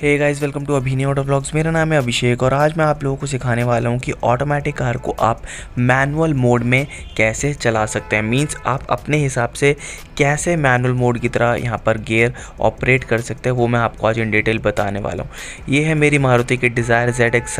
hey guys welcome to Abhinay auto blogs मेरा नाम है अभिषेक और आज मैं आप लोगों को सिखाने वाला हूँ कि ऑटोमेटिक कार को आप मैनुअल मोड में कैसे चला सकते हैं मींस आप अपने हिसाब से कैसे मैनुअल मोड की तरह यहाँ पर गेयर ऑपरेट कर सकते हैं वो मैं आपको आज इन डिटेल बताने वाला हूँ ये है मेरी मारुति की डिज़ायर जेड एक्स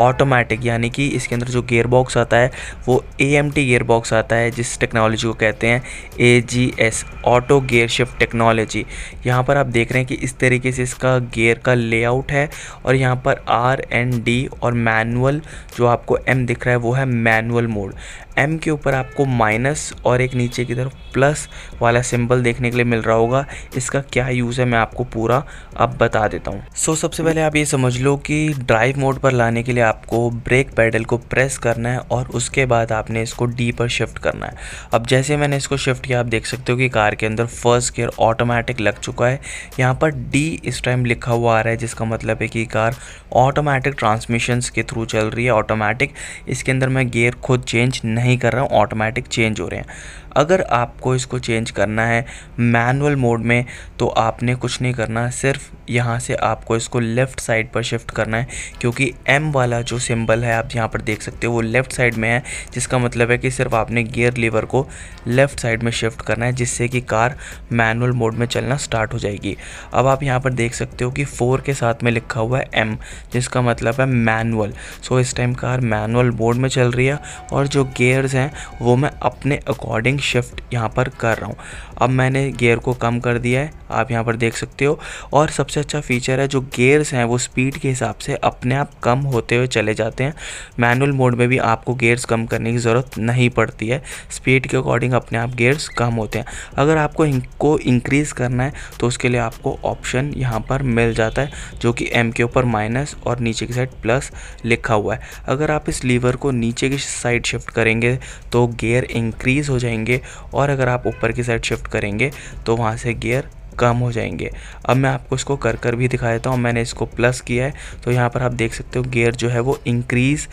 ऑटोमेटिक यानी कि इसके अंदर जो गेयर बॉक्स आता है वो A M T gear box आता है जिस टेक्नोलॉजी को कहते हैं A G S auto gear shift technology यहाँ पर आप देख रहे हैं कि इस तरीके से इसका गेयर का लेआउट है और यहाँ पर आर एंड डी और मैनुअल जो आपको एम दिख रहा है वो है मैनुअल मोड एम के ऊपर आपको माइनस और एक नीचे की तरफ प्लस वाला सिंबल देखने के लिए मिल रहा होगा इसका क्या यूज़ है मैं आपको पूरा अब बता देता हूँ सो so, सबसे पहले आप ये समझ लो कि ड्राइव मोड पर लाने के लिए आपको ब्रेक पैडल को प्रेस करना है और उसके बाद आपने इसको डी पर शिफ्ट करना है अब जैसे मैंने इसको शिफ्ट किया आप देख सकते हो कि कार के अंदर फर्स्ट गियर ऑटोमेटिक लग चुका है यहाँ पर डी इस टाइम लिखा हुआ आ रहा है जिसका मतलब है कि कार ऑटोमेटिक ट्रांसमिशंस के थ्रू चल रही है ऑटोमेटिक इसके अंदर मैं गेयर खुद चेंज नहीं कर रहा हूँ ऑटोमेटिक चेंज हो रहे हैं अगर आपको इसको चेंज करना है मैनुअल मोड में तो आपने कुछ नहीं करना सिर्फ यहाँ से आपको इसको लेफ़्ट साइड पर शिफ्ट करना है क्योंकि एम वाला जो सिंबल है आप यहाँ पर देख सकते हो वो लेफ़्ट साइड में है जिसका मतलब है कि सिर्फ आपने गियर लीवर को लेफ़्ट साइड में शिफ्ट करना है जिससे कि कार मैनुअल मोड में चलना स्टार्ट हो जाएगी अब आप यहाँ पर देख सकते हो कि फोर के साथ में लिखा हुआ है एम जिसका मतलब है मैनुअल सो इस टाइम कार मैनुअल मोड में चल रही है और जो गेयर्स हैं वो मैं अपने अकॉर्डिंग शिफ्ट यहाँ पर कर रहा हूँ अब मैंने गेयर को कम कर दिया है आप यहाँ पर देख सकते हो और सबसे अच्छा फीचर है जो गेयर्स हैं वो स्पीड के हिसाब से अपने आप कम होते हुए चले जाते हैं मैनुअल मोड में भी आपको गेयर्स कम करने की ज़रूरत नहीं पड़ती है स्पीड के अकॉर्डिंग अपने आप गेयर्स कम होते हैं अगर आपको इनको इंक्रीज़ करना है तो उसके लिए आपको ऑप्शन यहाँ पर मिल जाता है जो कि एम के ऊपर माइनस और नीचे की साइड प्लस लिखा हुआ है अगर आप इस लीवर को नीचे की साइड शिफ्ट करेंगे तो गेयर इंक्रीज़ हो जाएंगे जाएंगे और अगर आप ऊपर की साइड शिफ्ट करेंगे तो वहाँ से गियर कम हो जाएंगे अब मैं आपको इसको कर कर भी दिखा देता हूँ मैंने इसको प्लस किया है तो यहाँ पर आप देख सकते हो गियर जो है वो इंक्रीज़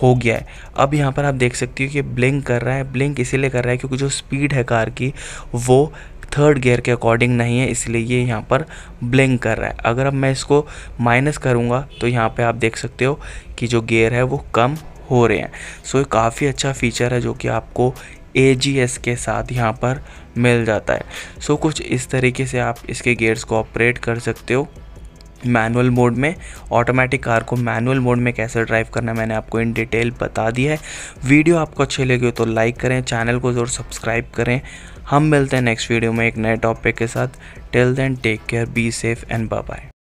हो गया है अब यहाँ पर आप देख सकते हो कि ब्लिंक कर रहा है ब्लिंक इसीलिए कर रहा है क्योंकि जो स्पीड है कार की वो थर्ड गियर के अकॉर्डिंग नहीं है इसलिए ये यहाँ पर ब्लिंक कर रहा है अगर अब मैं इसको माइनस करूँगा तो यहाँ पर आप देख सकते हो कि जो गेयर है वो कम हो रहे हैं सो so, ये काफ़ी अच्छा फीचर है जो कि आपको ए के साथ यहाँ पर मिल जाता है सो so, कुछ इस तरीके से आप इसके गेयर्स को ऑपरेट कर सकते हो मैनुअल मोड में ऑटोमेटिक कार को मैनुअल मोड में कैसे ड्राइव करना है मैंने आपको इन डिटेल बता दिया है वीडियो आपको अच्छी लगी हो तो लाइक करें चैनल को ज़रूर सब्सक्राइब करें हम मिलते हैं नेक्स्ट वीडियो में एक नए टॉपिक के साथ till then take care be safe and bye